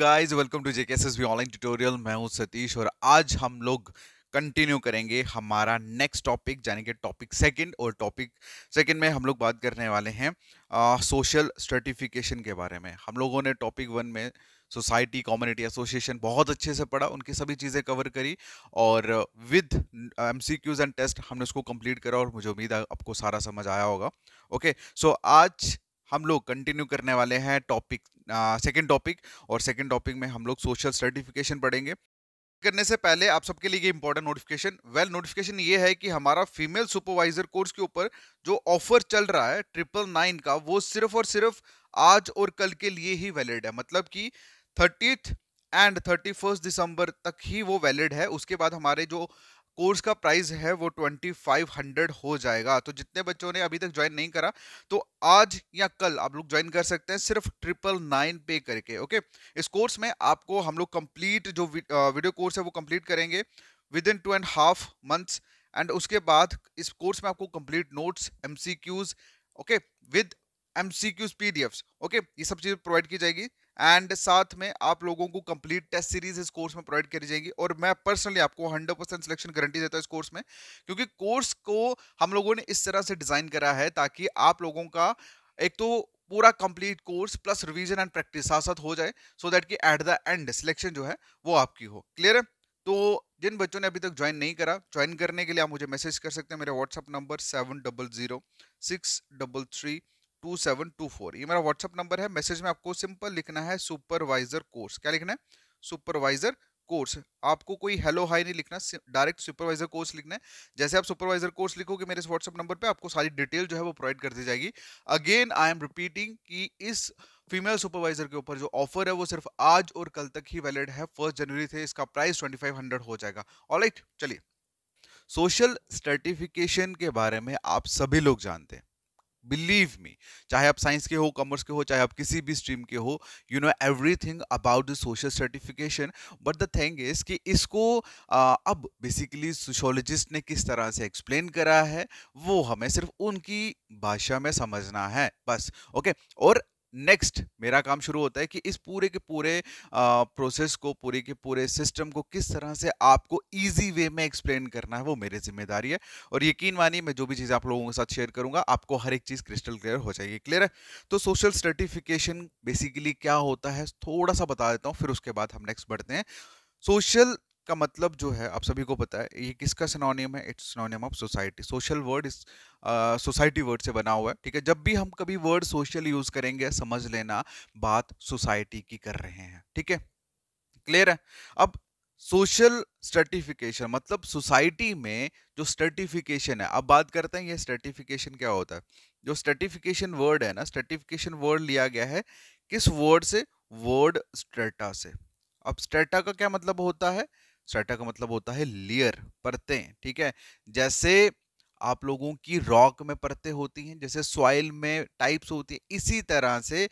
Guys welcome to JKSSB online tutorial मैं हूं सतीश और आज हम लोग कंटिन्यू करेंगे हमारा नेक्स्ट टॉपिक यानी कि टॉपिक सेकंड और टॉपिक सेकंड में हम लोग बात करने वाले हैं सोशल स्टर्टिफिकेशन के बारे में हम लोगों ने टॉपिक वन में सोसाइटी कम्युनिटी एसोसिएशन बहुत अच्छे से पढ़ा उनकी सभी चीज़ें कवर करी और विद एम एंड टेस्ट हमने उसको कंप्लीट करा और मुझे उम्मीद है आपको सारा समझ आया होगा ओके सो so, आज हम लोग कंटिन्यू करने वाले हैं टॉपिक सेकंड टॉपिक और सेकंड टॉपिक में हम लोग सोशल सर्टिफिकेशन पढ़ेंगे करने से पहले आप सबके लिए इंपॉर्टेंट नोटिफिकेशन वेल नोटिफिकेशन ये है कि हमारा फीमेल सुपरवाइजर कोर्स के ऊपर जो ऑफर चल रहा है ट्रिपल नाइन का वो सिर्फ और सिर्फ आज और कल के लिए ही वैलिड है मतलब कि थर्टीथ एंड थर्टी दिसंबर तक ही वो वैलिड है उसके बाद हमारे जो कोर्स का प्राइस है वो ट्वेंटी फाइव हंड्रेड हो जाएगा तो जितने बच्चों ने अभी तक ज्वाइन नहीं करा तो आज या कल आप लोग ज्वाइन कर सकते हैं सिर्फ ट्रिपल नाइन पे करके ओके इस कोर्स में आपको हम लोग कंप्लीट जो वीडियो कोर्स है वो कंप्लीट करेंगे within two and half months and उसके बाद इस कोर्स में आपको complete notes M okay with M C okay ये सब चीज़ प्रोवाइड की जाएगी एंड साथ में आप लोगों को कंप्लीट टेस्ट सीरीज इस कोर्स में प्रोवाइड करी जाएगी और मैं पर्सनली आपको 100 परसेंट सिलेक्शन गारंटी देता हूँ इस कोर्स में क्योंकि कोर्स को हम लोगों ने इस तरह से डिज़ाइन करा है ताकि आप लोगों का एक तो पूरा complete course plus revision and practice साथ साथ हो जाए सो दैट कि एट द एंड सिलेक्शन जो है वो आपकी हो क्लियर है तो जिन बच्चों ने अभी तक ज्वाइन नहीं करा ज्वाइन करने के लिए आप मुझे मैसेज कर सकते हैं मेरे WhatsApp number seven double zero six double three two ये मेरा व्हाट्सअप नंबर है मैसेज में आपको सिंपल लिखना है सुपरवाइजर कोर्स क्या लिखना है सुपरवाइजर कोर्स आपको कोई हेलो हाई नहीं लिखना डायरेक्ट सुपरवाइजर कोर्स लिखना है जैसे आप सुपरवाइजर कोर्स लिखोगे मेरे इस व्हाट्सअप नंबर पे आपको सारी डिटेल जो है वो प्रोवाइड कर दी जाएगी अगेन आई एम रिपीटिंग कि इस फीमेल सुपरवाइजर के ऊपर जो ऑफर है वो सिर्फ आज और कल तक ही वैलिड है फर्स्ट जनवरी से इसका प्राइस ट्वेंटी हो जाएगा ऑल चलिए सोशल सर्टिफिकेशन के बारे में आप सभी लोग जानते हैं बिलीव मी चाहे आप साइंस के हो कॉमर्स के हो चाहे आप किसी भी स्ट्रीम के हो you know everything about the social certification but the thing is कि इसको आ, अब बेसिकली सोशोलॉजिस्ट ने किस तरह से एक्सप्लेन करा है वो हमें सिर्फ उनकी भाषा में समझना है बस ओके okay? और नेक्स्ट मेरा काम शुरू होता है कि इस पूरे के पूरे प्रोसेस को पूरे के पूरे सिस्टम को किस तरह से आपको इजी वे में एक्सप्लेन करना है वो मेरी जिम्मेदारी है और यकीन मानिए मैं जो भी चीज़ आप लोगों के साथ शेयर करूंगा आपको हर एक चीज़ क्रिस्टल क्लियर हो जाएगी क्लियर है तो सोशल सर्टिफिकेशन बेसिकली क्या होता है थोड़ा सा बता देता हूँ फिर उसके बाद हम नेक्स्ट बढ़ते हैं सोशल का मतलब जो है आप सभी को पता है ये किसका सिनोनियम है it's synonym of society social word इस सोसाइटी वर्ड से बना हुआ है ठीक है जब भी हम कभी वर्ड सोशल यूज करेंगे समझ लेना बात सोसाइटी की कर रहे हैं ठीक है क्लियर है अब सोशल सर्टिफिकेशन मतलब सोसाइटी में जो सर्टिफिकेशन है अब बात करते हैं ये सर्टिफिकेशन क्या होता है जो सर्टिफिकेशन वर्ड है ना सर्टिफिकेशन वर्ड लिया गया है किस वर्ड से वर्ड स्ट्रेटा से अब स्ट्रेटा का क्या मतलब होता है स्ट्रेटा का मतलब होता है लेयर परतें ठीक है जैसे आप लोगों की रॉक में परतें होती हैं जैसे सॉइल में टाइप्स होती हैं इसी तरह से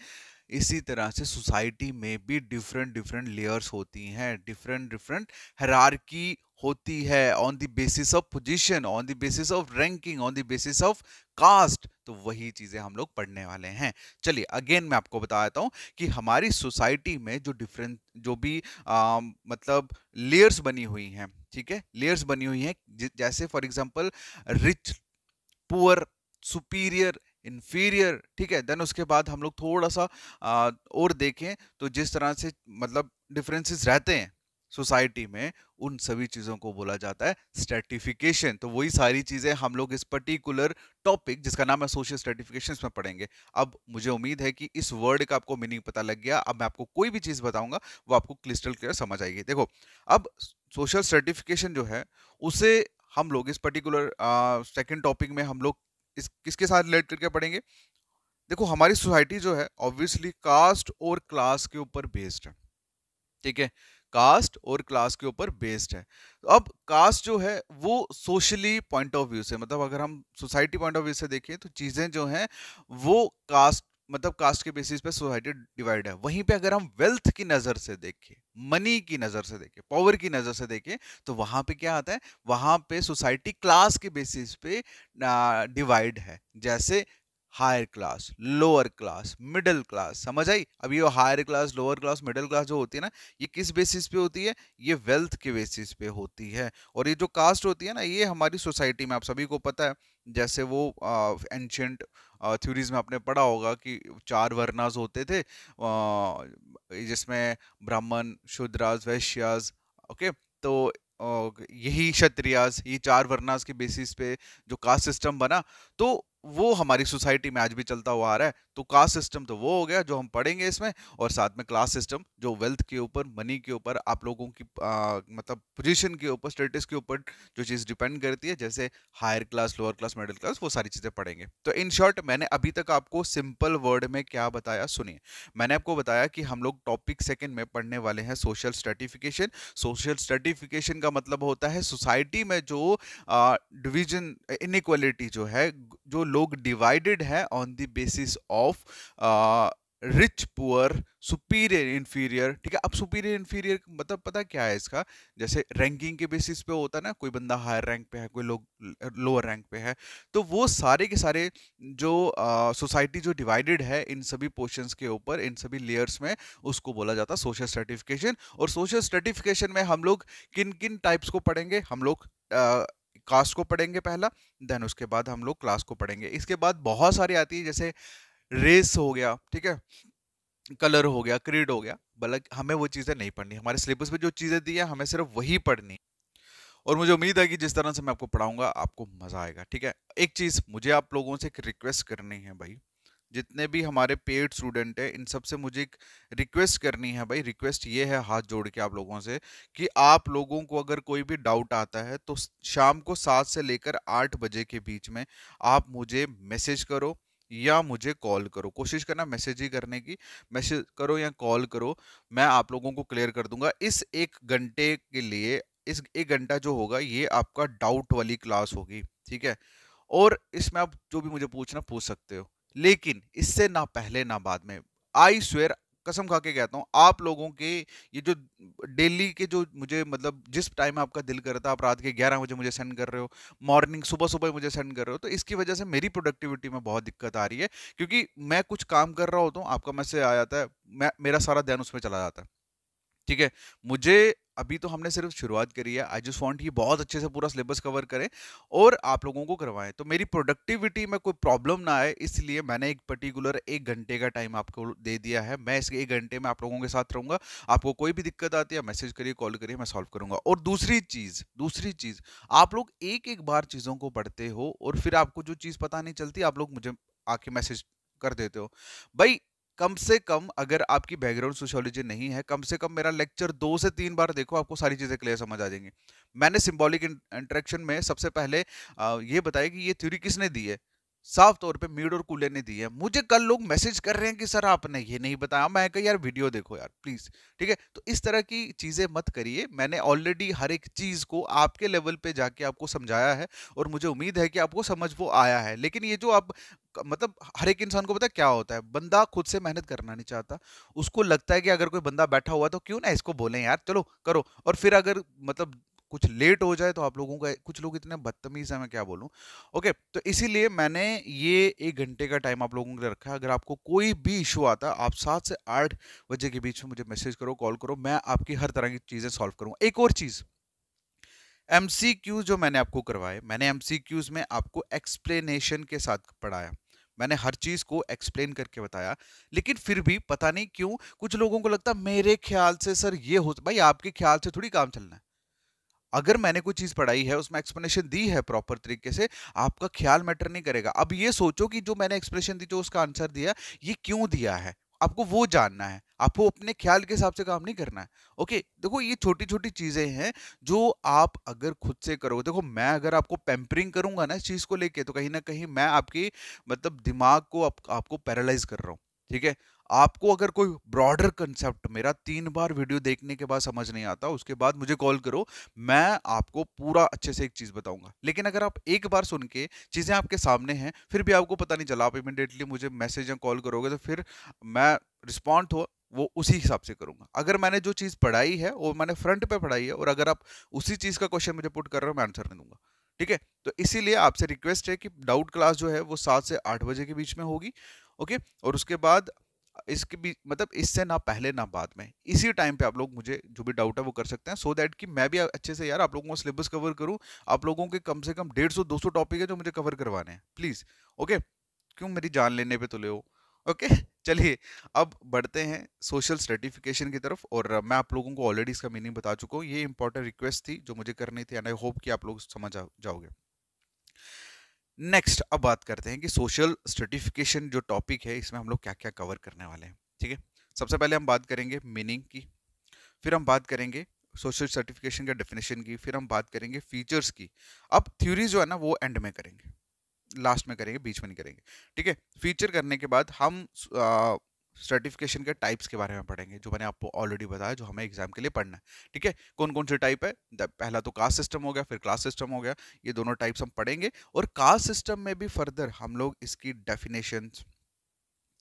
इसी तरह से सोसाइटी में भी डिफरेंट डिफरेंट लेयर्स होती हैं डिफरेंट डिफरेंट हरारकी होती है on the basis of position on the basis of ranking on the basis of caste तो वही चीज़ें हम लोग पढ़ने वाले हैं चलिए अगेन मैं आपको बता देता हूँ कि हमारी सोसाइटी में जो डिफरेंट जो भी आ, मतलब लेयर्स बनी हुई हैं ठीक है लेयर्स बनी हुई हैं जैसे for example rich poor superior inferior ठीक है देन उसके बाद हम लोग थोड़ा सा आ, और देखें तो जिस तरह से मतलब डिफरेंसेस रहते हैं सोसाइटी में उन सभी चीज़ों को बोला जाता है स्ट्रेटिफिकेशन तो वही सारी चीज़ें हम लोग इस पर्टिकुलर टॉपिक जिसका नाम है सोशल स्ट्रेटिफिकेशन में पढ़ेंगे अब मुझे उम्मीद है कि इस वर्ड का आपको मीनिंग पता लग गया अब मैं आपको कोई भी चीज़ बताऊंगा वो आपको क्लिस्टल क्लियर समझ आएगी देखो अब सोशल स्ट्रेटिफिकेशन जो है उसे हम लोग इस पर्टिकुलर सेकेंड टॉपिक में हम लोग इस किसके साथ रिलेट करके पढ़ेंगे देखो हमारी सोसाइटी जो है ऑब्वियसली कास्ट और क्लास के ऊपर बेस्ड है ठीक है कास्ट और क्लास के ऊपर बेस्ड है तो अब कास्ट जो है वो सोशली पॉइंट ऑफ व्यू से मतलब अगर हम सोसाइटी पॉइंट ऑफ व्यू से देखें तो चीज़ें जो हैं वो कास्ट मतलब कास्ट के बेसिस पे सोसाइटी डिवाइड है वहीं पे अगर हम वेल्थ की नज़र से देखें मनी की नज़र से देखें पावर की नज़र से देखें तो वहाँ पे क्या आता है वहाँ पे सोसाइटी क्लास के बेसिस पे डिवाइड है जैसे higher class lower class middle class समझ आई अब ये higher class lower class middle class जो होती है ना ये किस बेसिस पे होती है ये वेल्थ के बेसिस पे होती है और ये जो कास्ट होती है ना ये हमारी सोसाइटी में आप सभी को पता है जैसे वो एंशंट थ्योरीज में आपने पढ़ा होगा कि चार वर्नाज होते थे जिसमें ब्राह्मण शुद्राज वैश्याज ओके तो यही क्षत्रियाज ये चार वर्नाज के बेसिस पे जो कास्ट सिस्टम बना तो वो हमारी सोसाइटी में आज भी चलता हुआ आ रहा है तो कास्ट सिस्टम तो वो हो गया जो हम पढ़ेंगे इसमें और साथ में क्लास सिस्टम जो वेल्थ के ऊपर मनी के ऊपर आप लोगों की आ, मतलब पोजीशन के ऊपर स्टेटस के ऊपर जो चीज़ डिपेंड करती है जैसे higher class lower class middle class वो सारी चीज़ें पढ़ेंगे तो इन शॉर्ट मैंने अभी तक आपको सिंपल वर्ड में क्या बताया सुनिए मैंने आपको बताया कि हम लोग टॉपिक सेकेंड में पढ़ने वाले हैं सोशल स्टर्टिफिकेशन सोशल स्टर्टिफिकेशन का मतलब होता है सोसाइटी में जो डिविजन इनक्वलिटी जो है जो लोग डिवाइडेड हैं on the basis of rich poor superior inferior ठीक है अब सुपीरियर इन्फीरियर मतलब पता क्या है इसका जैसे रैंकिंग के बेसिस पे होता है ना कोई बंदा हायर रैंक पे है कोई लोग लोअर रैंक पे है तो वो सारे के सारे जो सोसाइटी uh, जो डिवाइडेड है इन सभी पोर्शंस के ऊपर इन सभी लेयर्स में उसको बोला जाता है सोशल स्टर्टिफिकेशन और सोशल स्टर्टिफिकेशन में हम लोग किन किन टाइप्स को पढ़ेंगे हम लोग कास्ट को पढ़ेंगे पहला देन उसके बाद हम लोग क्लास को पढ़ेंगे इसके बाद बहुत सारी आती है जैसे रेस हो गया ठीक है कलर हो गया क्रीड हो गया बल्कि मतलब हमें वो चीज़ें नहीं पढ़नी हमारे सिलेबस में जो चीज़ें दी है हमें सिर्फ वही पढ़नी और मुझे उम्मीद है कि जिस तरह से मैं आपको पढ़ाऊंगा आपको मज़ा आएगा ठीक है एक चीज़ मुझे आप लोगों से रिक्वेस्ट करनी है भाई जितने भी हमारे पेड स्टूडेंट हैं इन सब से मुझे एक रिक्वेस्ट करनी है भाई रिक्वेस्ट ये है हाथ जोड़ के आप लोगों से कि आप लोगों को अगर कोई भी डाउट आता है तो शाम को सात से लेकर आठ बजे के बीच में आप मुझे मैसेज करो या मुझे कॉल करो कोशिश करना मैसेज ही करने की मैसेज करो या कॉल करो मैं आप लोगों को क्लियर कर दूंगा इस एक घंटे के लिए इस एक घंटा जो होगा ये आपका डाउट वाली क्लास होगी ठीक है और इसमें आप जो भी मुझे पूछना पूछ सकते हो लेकिन इससे ना पहले ना बाद में आई स्वेयर कसम खा के कहता हूँ आप लोगों के ये जो डेली के जो मुझे मतलब जिस टाइम आपका दिल करता आप रात के ग्यारह बजे मुझे सेंड कर रहे हो मॉर्निंग सुबह सुबह मुझे सेंड कर रहे हो तो इसकी वजह से मेरी प्रोडक्टिविटी में बहुत दिक्कत आ रही है क्योंकि मैं कुछ काम कर रहा होता हूँ आपका मैसेज आ जाता है मैं मेरा सारा ध्यान उसमें चला जाता है ठीक है मुझे अभी तो हमने सिर्फ शुरुआत करी है आई जस्ट वॉन्ट ये बहुत अच्छे से पूरा सिलेबस कवर करें और आप लोगों को करवाएं तो मेरी प्रोडक्टिविटी में कोई प्रॉब्लम ना आए इसलिए मैंने एक पर्टिकुलर एक घंटे का टाइम आपको दे दिया है मैं इस एक घंटे में आप लोगों के साथ रहूंगा आपको कोई भी दिक्कत आती है मैसेज करिए कॉल करिए मैं सॉल्व करूंगा और दूसरी चीज़ दूसरी चीज़ आप लोग एक एक बार चीज़ों को पढ़ते हो और फिर आपको जो चीज़ पता नहीं चलती आप लोग मुझे आके मैसेज कर देते हो भाई कम से कम अगर आपकी बैकग्राउंड सोशियोलॉजी नहीं है कम से कम मेरा लेक्चर दो से तीन बार देखो आपको सारी चीज़ें क्लियर समझ आ जाएंगी मैंने सिम्बॉलिक इंटरेक्शन में सबसे पहले ये बताया कि ये थ्योरी किसने दी है साफ तौर पे मीड और कूलर ने दी है मुझे कल लोग मैसेज कर रहे हैं कि सर आपने ये नहीं बताया मैं कह यार वीडियो देखो यार प्लीज ठीक है तो इस तरह की चीजें मत करिए मैंने ऑलरेडी हर एक चीज को आपके लेवल पे जाके आपको समझाया है और मुझे उम्मीद है कि आपको समझ वो आया है लेकिन ये जो आप मतलब हर एक इंसान को पता क्या होता है बंदा खुद से मेहनत करना नहीं चाहता उसको लगता है कि अगर कोई बंदा बैठा हुआ तो क्यों ना इसको बोले यार चलो करो और फिर अगर मतलब कुछ लेट हो जाए तो आप लोगों का कुछ लोग इतने बदतमीज है मैं क्या बोलूं ओके तो इसीलिए मैंने ये एक घंटे का टाइम आप लोगों के लिए रखा है अगर आपको कोई भी इशू आता आप सात से आठ बजे के बीच में मुझे मैसेज करो कॉल करो मैं आपकी हर तरह की चीज़ें सॉल्व करूँ एक और चीज़ एम जो मैंने आपको करवाए मैंने एम में आपको एक्सप्लेनेशन के साथ पढ़ाया मैंने हर चीज़ को एक्सप्लेन करके बताया लेकिन फिर भी पता नहीं क्यों कुछ लोगों को लगता मेरे ख्याल से सर ये हो भाई आपके ख्याल से थोड़ी काम चलना है अगर मैंने कोई चीज़ पढ़ाई है उसमें एक्सप्लेनेशन दी है प्रॉपर तरीके से आपका ख्याल मैटर नहीं करेगा अब ये सोचो कि जो मैंने एक्सप्रेशन दी जो उसका आंसर दिया ये क्यों दिया है आपको वो जानना है आपको अपने ख्याल के हिसाब से काम नहीं करना है ओके देखो ये छोटी छोटी चीज़ें हैं जो आप अगर खुद से करोगे देखो मैं अगर आपको पेम्परिंग करूंगा ना इस चीज़ को लेके तो कहीं ना कहीं मैं आपकी मतलब दिमाग को आप, आपको पैरालाइज कर रहा हूँ ठीक है आपको अगर कोई ब्रॉडर कंसेप्ट मेरा तीन बार वीडियो देखने के बाद समझ नहीं आता उसके बाद मुझे कॉल करो मैं आपको पूरा अच्छे से एक चीज़ बताऊंगा लेकिन अगर आप एक बार सुन के चीज़ें आपके सामने हैं फिर भी आपको पता नहीं चला आप इमिडिएटली मुझे मैसेज या कॉल करोगे तो फिर मैं रिस्पॉन्ड हो वो उसी हिसाब से करूंगा अगर मैंने जो चीज़ पढ़ाई है वो मैंने फ्रंट पे पढ़ाई है और अगर आप उसी चीज़ का क्वेश्चन मुझे पुट कर रहे हो मैं आंसर नहीं दूंगा ठीक है तो इसीलिए आपसे रिक्वेस्ट है कि डाउट क्लास जो है वो सात से आठ बजे के बीच में होगी ओके और उसके बाद इसके भी मतलब इससे ना पहले ना बाद में इसी टाइम पे आप लोग मुझे जो भी डाउट है वो कर सकते हैं सो so दैट कि मैं भी अच्छे से यार आप लोगों को सिलेबस कवर करूँ आप लोगों के कम से कम डेढ़ सौ दो सौ टॉपिक है जो मुझे कवर करवाने हैं प्लीज़ ओके क्यों मेरी जान लेने पर तो ले हो ओके चलिए अब बढ़ते हैं सोशल सर्टिफिकेशन की तरफ और मैं आप लोगों को ऑलरेडी इसका मीनिंग बता चुका हूँ ये इंपॉर्टेंट रिक्वेस्ट थी जो मुझे करनी थी एंड आई होप कि आप लोग समझ जाओगे नेक्स्ट अब बात करते हैं कि सोशल सर्टिफिकेशन जो टॉपिक है इसमें हम लोग क्या क्या कवर करने वाले हैं ठीक है सबसे पहले हम बात करेंगे मीनिंग की फिर हम बात करेंगे सोशल सर्टिफिकेशन के डेफिनेशन की फिर हम बात करेंगे फीचर्स की अब थ्योरी जो है ना वो एंड में करेंगे लास्ट में करेंगे बीच में नहीं करेंगे ठीक है फीचर करने के बाद हम सर्टिफिकेशन के टाइप्स के बारे में पढ़ेंगे जो मैंने आपको ऑलरेडी बताया जो हमें एग्जाम के लिए पढ़ना है ठीक है कौन कौन से टाइप है पहला तो कास्ट सिस्टम हो गया फिर क्लास सिस्टम हो गया ये दोनों टाइप्स हम पढ़ेंगे और कास्ट सिस्टम में भी फर्दर हम लोग इसकी डेफिनेशन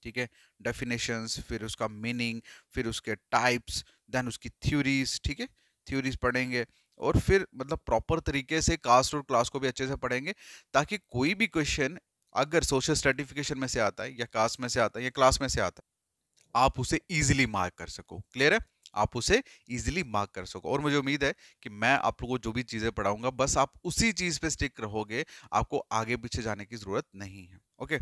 ठीक है डेफिनेशंस फिर उसका मीनिंग फिर उसके टाइप्स देन उसकी थ्योरीज ठीक है थ्योरीज पढ़ेंगे और फिर मतलब प्रॉपर तरीके से कास्ट और क्लास को भी अच्छे से पढ़ेंगे ताकि कोई भी क्वेश्चन अगर सोशल सर्टिफिकेशन में से आता है या कास्ट में से आता है या क्लास में से आता है आप उसे इजीली मार्क कर सको क्लियर है आप उसे इजीली मार्क कर सको और मुझे उम्मीद है कि मैं आप लोगों को जो भी चीज़ें पढ़ाऊंगा बस आप उसी चीज़ पे स्टिक रहोगे आपको आगे पीछे जाने की ज़रूरत नहीं है ओके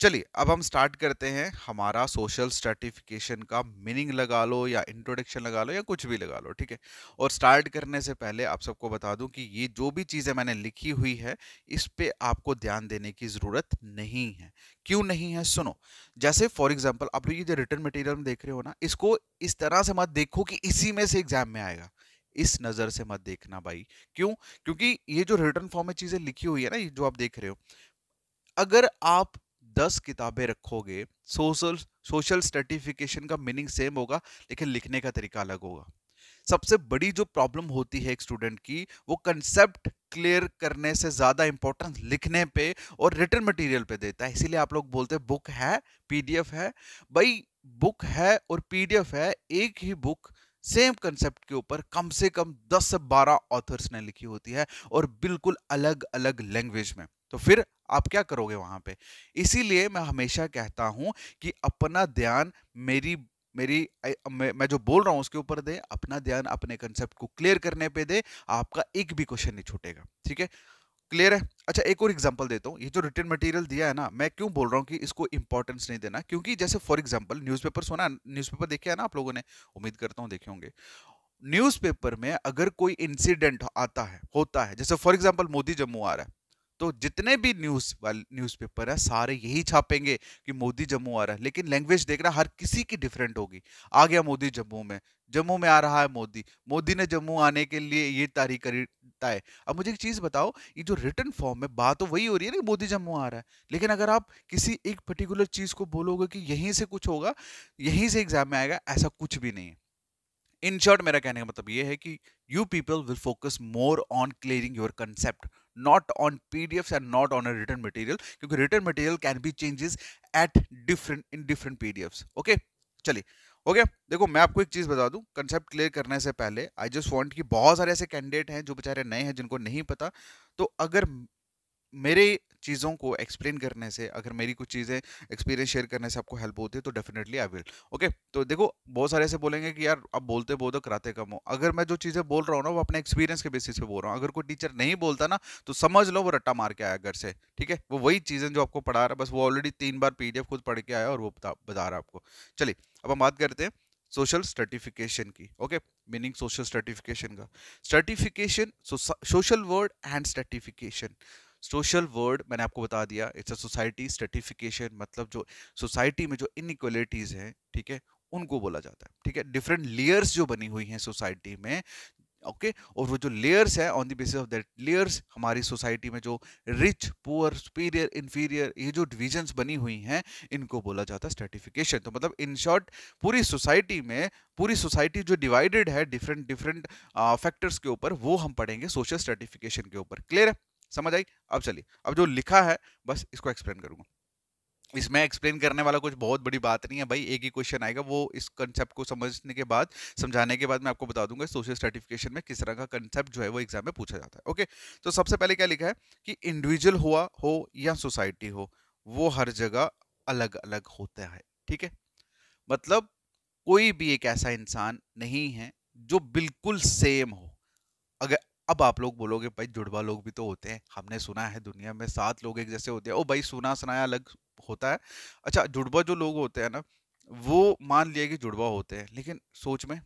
चलिए अब हम स्टार्ट करते हैं हमारा सोशल स्टर्टिफिकेशन का मीनिंग लगा लो या इंट्रोडक्शन लगा लो या कुछ भी लगा लो ठीक है और स्टार्ट करने से पहले आप सबको बता दूं कि ये जो भी चीज़ें मैंने लिखी हुई है इस पे आपको ध्यान देने की ज़रूरत नहीं है क्यों नहीं है सुनो जैसे फॉर एग्जाम्पल आप लोग ये जो रिटर्न मटेरियल देख रहे हो ना इसको इस तरह से मत देखो कि इसी में से एग्जाम में आएगा इस नज़र से मत देखना भाई क्यों क्योंकि ये जो रिटर्न फॉर्म में चीज़ें लिखी हुई है ना ये जो आप देख रहे हो अगर आप दस किताबें रखोगे सोशल सोशल सर्टिफिकेशन का मीनिंग सेम होगा लेकिन लिखने का तरीका अलग होगा सबसे बड़ी जो प्रॉब्लम होती है एक स्टूडेंट की वो कंसेप्ट क्लियर करने से ज़्यादा इंपॉर्टेंस लिखने पे और रिटर्न मटेरियल पे देता है इसीलिए आप लोग बोलते हैं बुक है पीडीएफ है भाई बुक है और पीडीएफ है एक ही बुक सेम कंसेप्ट के ऊपर कम से कम 10 से 12 ऑथर्स ने लिखी होती है और बिल्कुल अलग अलग लैंग्वेज में तो फिर आप क्या करोगे वहां पे इसीलिए मैं हमेशा कहता हूं कि अपना ध्यान मेरी मेरी मैं, जो बोल रहा हूँ उसके ऊपर दे अपना ध्यान अपने कंसेप्ट को क्लियर करने पे दे आपका एक भी क्वेश्चन नहीं छूटेगा ठीक है क्लियर है अच्छा एक और एग्जांपल देता हूँ ये जो रिटर्न मटेरियल दिया है ना मैं क्यों बोल रहा हूँ कि इसको इंपॉर्टेंस नहीं देना क्योंकि जैसे फॉर एग्जाम्पल न्यूज़पेपर सुना न्यूज़पेपर देखे है ना आप लोगों ने उम्मीद करता हूँ देखे होंगे न्यूज़पेपर में अगर कोई इंसिडेंट आता है होता है जैसे फॉर एग्जाम्पल मोदी जम्मू आ रहा है तो जितने भी न्यूज न्यूज़पेपर है सारे यही छापेंगे कि मोदी जम्मू आ रहा है लेकिन लैंग्वेज देख रहा हर किसी की डिफरेंट होगी आ गया मोदी जम्मू में जम्मू में आ रहा है मोदी मोदी ने जम्मू आने के लिए ये तारीख करी है अब मुझे एक चीज़ बताओ ये जो रिटर्न फॉर्म में बात तो वही हो रही है ना मोदी जम्मू आ रहा है लेकिन अगर आप किसी एक पर्टिकुलर चीज़ को बोलोगे कि यहीं से कुछ होगा यहीं से एग्जाम में आएगा ऐसा कुछ भी नहीं है इन शॉर्ट मेरा कहने का मतलब ये है कि you people will focus more on clearing your concept not on pdfs and not on a written material because written material can be changes at different in different pdfs okay चलिए okay okay, देखो मैं आपको एक चीज़ बता दूं concept clear करने से पहले आई जस्ट वांट कि बहुत सारे ऐसे कैंडिडेट हैं जो बेचारे नए हैं जिनको नहीं पता तो अगर मेरे चीज़ों को एक्सप्लेन करने से अगर मेरी कुछ चीज़ें एक्सपीरियंस शेयर करने से आपको हेल्प होती है तो डेफिनेटली आई विल ओके तो देखो बहुत सारे ऐसे बोलेंगे कि यार अब बोलते बोलते कराते कम हो अगर मैं जो चीज़ें बोल रहा हूँ ना वो अपने एक्सपीरियंस के बेसिस पे बोल रहा हूँ अगर कोई टीचर नहीं बोलता ना तो समझ लो वो रट्टा मार के आया घर से ठीक है वो वही चीज़ें जो आपको पढ़ा रहा है बस वो ऑलरेडी तीन बार पी खुद पढ़ के आया और वो बता रहा आपको चलिए अब हम बात करते हैं सोशल सर्टिफिकेशन की ओके मीनिंग सोशल सर्टिफिकेशन का certification social word and certification social word मैंने आपको बता दिया इट्स अ सोसाइटी सर्टिफिकेशन मतलब जो सोसाइटी में जो इनक्वलिटीज़ हैं ठीक है उनको बोला जाता है ठीक है डिफरेंट लेयर्स जो बनी हुई हैं सोसाइटी में ओके okay? और वो जो लेयर्स है on the basis of that layers हमारी सोसाइटी में जो रिच पुअर सुपीरियर इन्फीरियर ये जो डिविजन्स बनी हुई हैं इनको बोला जाता है स्टर्टिफिकेशन तो मतलब इन शॉर्ट पूरी सोसाइटी में पूरी सोसाइटी जो डिवाइडेड है डिफरेंट डिफरेंट फैक्टर्स के ऊपर वो हम पढ़ेंगे सोशल स्टर्टिफिकेशन के ऊपर क्लियर है समझ आई अब चलिए अब जो लिखा है बस इसको एक्सप्लेन करूंगा इसमें एक्सप्लेन करने वाला कुछ बहुत बड़ी बात नहीं है भाई एक ही क्वेश्चन आएगा वो इस कंसेप्ट को समझने के बाद समझाने के बाद मैं आपको बता दूंगा सोशल सर्टिफिकेशन में किस तरह का कंसेप्ट जो है वो एग्जाम में पूछा जाता है ओके तो सबसे पहले क्या लिखा है कि इंडिविजुअल हुआ हो या सोसाइटी हो वो हर जगह अलग अलग होता है ठीक है मतलब कोई भी एक ऐसा इंसान नहीं है जो बिल्कुल सेम हो अगर अब आप लोग बोलोगे भाई जुड़वा लोग भी तो होते हैं हमने सुना है दुनिया में सात लोग एक जैसे होते हैं ओ भाई सुना सुनाया अलग होता है अच्छा जुड़वा जो लोग होते हैं ना वो मान लिया कि जुड़वा होते हैं लेकिन सोच में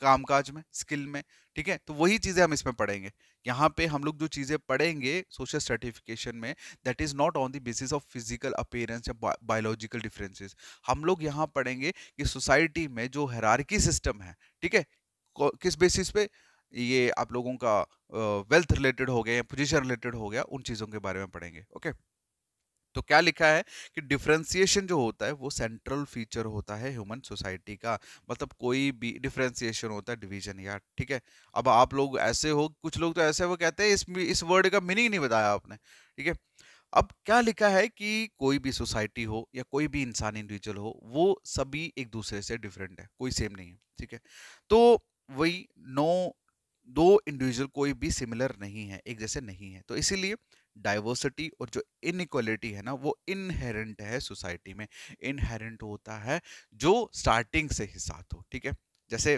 कामकाज में स्किल में ठीक है तो वही चीज़ें हम इसमें पढ़ेंगे यहाँ पे हम लोग जो चीज़ें पढ़ेंगे सोशल सर्टिफिकेशन में that is not on the basis of physical appearance या बायोलॉजिकल डिफरेंसेस हम लोग यहाँ पढ़ेंगे कि सोसाइटी में जो हैरारकी सिस्टम है ठीक है किस बेसिस पे ये आप लोगों का वेल्थ रिलेटेड हो गया पोजिशन रिलेटेड हो गया उन चीज़ों के बारे में पढ़ेंगे ओके तो क्या लिखा है कि डिफ्रेंसिएशन जो होता है वो सेंट्रल फीचर होता है ह्यूमन सोसाइटी का मतलब कोई भी डिफ्रेंसिएशन होता है डिवीजन या ठीक है अब आप लोग ऐसे हो कुछ लोग तो ऐसे वो कहते हैं इस इस वर्ड का मीनिंग नहीं बताया आपने ठीक है अब क्या लिखा है कि कोई भी सोसाइटी हो या कोई भी इंसान इंडिविजुअल हो वो सभी एक दूसरे से डिफरेंट है कोई सेम नहीं है ठीक है तो वही नो दो इंडिविजुअल कोई भी सिमिलर नहीं है एक जैसे नहीं है तो इसीलिए डाइवर्सिटी और जो इनक्वालिटी है ना वो इनहेरेंट है सोसाइटी में इनहेरेंट होता है जो स्टार्टिंग से ही साथ हो ठीक है जैसे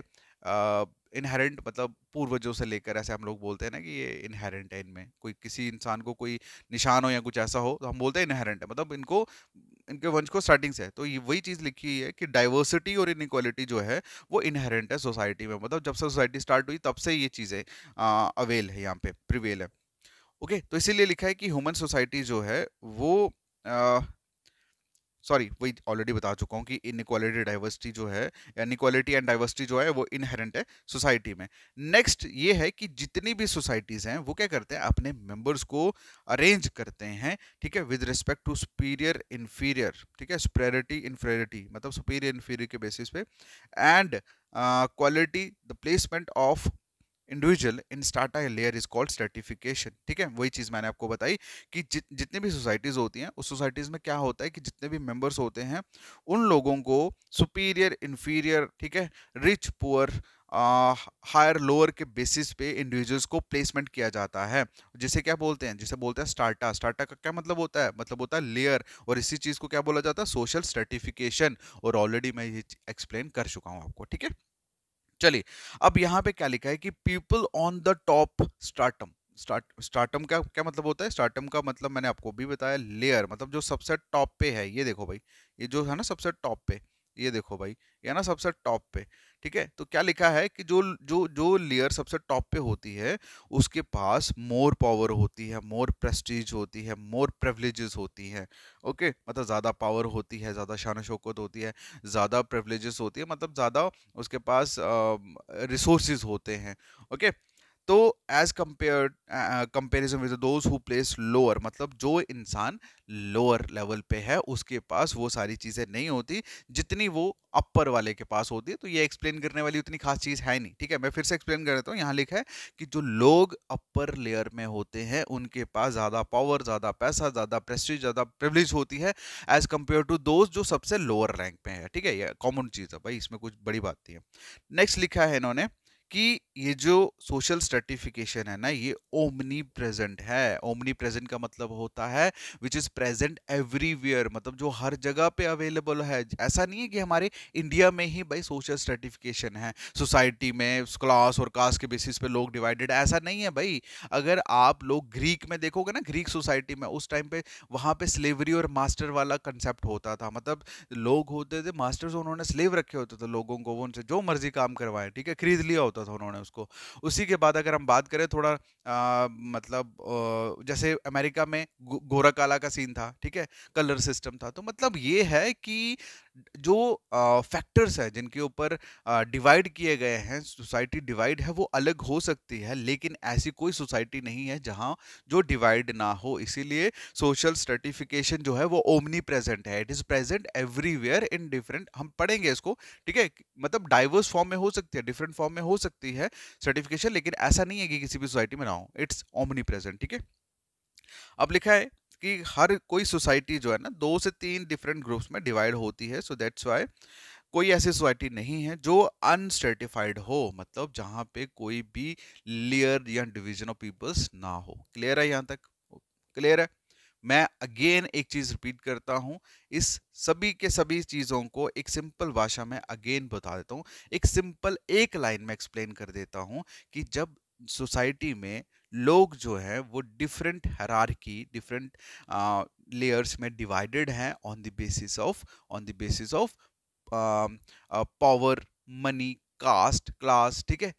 इनहेरेंट मतलब पूर्वजों से लेकर ऐसे हम लोग बोलते हैं ना कि ये इनहेरेंट है इनमें कोई किसी इंसान को कोई निशान हो या कुछ ऐसा हो तो हम बोलते हैं इनहेरेंट है मतलब इनको इनके वंश को स्टार्टिंग से है तो ये वही चीज़ लिखी है कि डाइवर्सिटी और इनक्वालिटी जो है वो इनहेरेंट है सोसाइटी में मतलब जब से सोसाइटी स्टार्ट हुई तब से ये चीज़ें अवेल है यहाँ पे प्रिवेल है ओके तो इसीलिए लिखा है कि ह्यूमन सोसाइटी जो है वो आ, सॉरी वही ऑलरेडी बता चुका हूँ कि इनक्वालिटी डाइवर्सिटी जो है इनक्वालिटी एंड डाइवर्सिटी जो है वो इनहेरेंट है सोसाइटी में नेक्स्ट ये है कि जितनी भी सोसाइटीज़ हैं वो क्या करते हैं अपने मेंबर्स को अरेंज करते हैं ठीक है with respect to superior inferior ठीक है सुपेरिटी इन्फेरिटी मतलब सुपीरियर इन्फीरियर के बेसिस पे and quality the placement of individual in strata layer is called stratification ठीक है वही चीज़ मैंने आपको बताई कि जि, जितनी भी सोसाइटीज़ होती हैं उस सोसाइटीज़ में क्या होता है कि जितने भी मेम्बर्स होते हैं उन लोगों को सुपीरियर इन्फीरियर ठीक है रिच पुअर हायर लोअर के बेसिस पे इंडिविजुअल्स को प्लेसमेंट किया जाता है जिसे क्या बोलते हैं जिसे बोलते हैं स्टार्टा स्टार्टा का क्या मतलब होता है मतलब होता है लेयर और इसी चीज़ को क्या बोला जाता है सोशल सर्टिफिकेशन और ऑलरेडी मैं ये एक्सप्लेन कर चुका हूँ आपको ठीक है चलिए अब यहाँ पे क्या लिखा है कि people on the top stratum start stratum का क्या मतलब होता है स्टार्टम का मतलब मैंने आपको भी बताया लेयर मतलब जो सबसे टॉप पे है ये देखो भाई ये जो है ना सबसे टॉप पे ये देखो भाई ये ना सबसे टॉप पे ठीक है तो क्या लिखा है कि जो जो जो लेयर सबसे टॉप पे होती है उसके पास मोर पावर होती है मोर प्रेस्टीज होती है मोर प्रिवलेजेस होती है ओके मतलब ज़्यादा पावर होती है ज़्यादा शान शौकत होती है ज़्यादा प्रिवलेजेस होती है मतलब ज़्यादा उसके पास रिसोर्स होते हैं ओके तो as compare comparison with those who place lower मतलब जो इंसान लोअर लेवल पे है उसके पास वो सारी चीज़ें नहीं होती जितनी वो अपर वाले के पास होती है तो ये एक्सप्लेन करने वाली उतनी खास चीज़ है नहीं ठीक है मैं फिर से एक्सप्लेन कर देता हूँ यहाँ लिखा है कि जो लोग अपर लेयर में होते हैं उनके पास ज़्यादा पावर ज़्यादा पैसा ज़्यादा प्रेस्टीज ज़्यादा प्रिवलेज होती है एज कम्पेयर टू दोज जो सबसे लोअर रैंक पे है ठीक है ये कॉमन चीज़ है भाई इसमें कुछ बड़ी बात नहीं है नेक्स्ट लिखा है इन्होंने कि ये जो सोशल स्टर्टिफिकेशन है ना ये ओमनी प्रेजेंट है ओमनी प्रेजेंट का मतलब होता है विच इज प्रेजेंट एवरीवेयर मतलब जो हर जगह पे अवेलेबल है ऐसा नहीं है कि हमारे इंडिया में ही भाई सोशल स्टर्टिफिकेशन है सोसाइटी में क्लास और कास्ट के बेसिस पे लोग डिवाइडेड ऐसा नहीं है भाई अगर आप लोग ग्रीक में देखोगे ना ग्रीक सोसाइटी में उस टाइम पे वहाँ पे स्लेवरी और मास्टर वाला कंसेप्ट होता था मतलब लोग होते थे मास्टर्स उन्होंने स्लेव रखे होते थे लोगों को वो उनसे जो मर्जी काम करवाए ठीक है खरीद लिया होता होता था उन्होंने उसको उसी के बाद अगर हम बात करें थोड़ा आ, मतलब आ, जैसे अमेरिका में गो, गोरा काला का सीन था ठीक है कलर सिस्टम था तो मतलब ये है कि जो फैक्टर्स है जिनके ऊपर डिवाइड किए गए हैं सोसाइटी डिवाइड है वो अलग हो सकती है लेकिन ऐसी कोई सोसाइटी नहीं है जहां जो डिवाइड ना हो इसीलिए सोशल सर्टिफिकेशन जो है वो ओमनी प्रेजेंट है it is present everywhere in different हम पढ़ेंगे इसको ठीक है मतलब डाइवर्स फॉर्म में हो सकती है डिफरेंट फॉर्म में हो सकती है सर्टिफिकेशन लेकिन ऐसा नहीं है कि किसी भी सोसाइटी में ना हो इट्स ओमनी प्रेजेंट ठीक है अब लिखा है कि हर कोई सोसाइटी जो है ना दो से तीन डिफरेंट ग्रुप्स में डिवाइड होती है सो दैट्स वाई कोई ऐसी सोसाइटी नहीं है जो अनसर्टिफाइड हो मतलब जहाँ पे कोई भी लेयर या डिवीजन ऑफ पीपल्स ना हो क्लियर है यहाँ तक क्लियर है मैं अगेन एक चीज़ रिपीट करता हूँ इस सभी के सभी चीज़ों को एक सिंपल भाषा में अगेन बता देता हूँ एक सिंपल एक लाइन में एक्सप्लेन कर देता हूँ कि जब सोसाइटी में लोग जो हैं वो डिफरेंट हरारकी डिफरेंट लेयर्स में डिवाइडेड हैं on the basis of on the basis of power money caste class ठीक है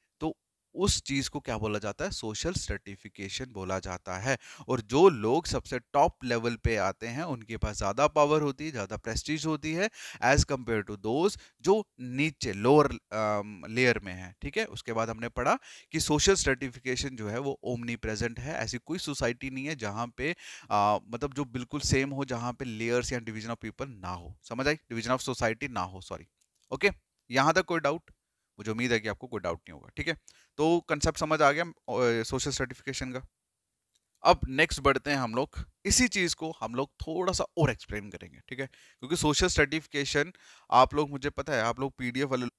उस चीज को क्या बोला जाता है सोशल सर्टिफिकेशन बोला जाता है और जो लोग सबसे टॉप लेवल पे आते हैं उनके पास ज्यादा पावर होती है ज्यादा प्रेस्टीज होती है एज कंपेयर टू दोज जो नीचे लोअर लेयर में है ठीक है उसके बाद हमने पढ़ा कि सोशल सर्टिफिकेशन जो है वो ओमनी प्रेजेंट है ऐसी कोई सोसाइटी नहीं है जहां पे आ, मतलब जो बिल्कुल सेम हो जहां पे लेयर्स या डिविजन ऑफ पीपल ना हो समझ आई डिविजन ऑफ सोसाइटी ना हो सॉरी ओके यहां तक कोई डाउट मुझे उम्मीद है कि आपको कोई डाउट नहीं होगा ठीक है तो कंसेप्ट समझ आ गया सोशल सर्टिफिकेशन का अब नेक्स्ट बढ़ते हैं हम लोग इसी चीज़ को हम लोग थोड़ा सा और एक्सप्लेन करेंगे ठीक है क्योंकि सोशल सर्टिफिकेशन आप लोग मुझे पता है आप लोग पीडीएफ वाले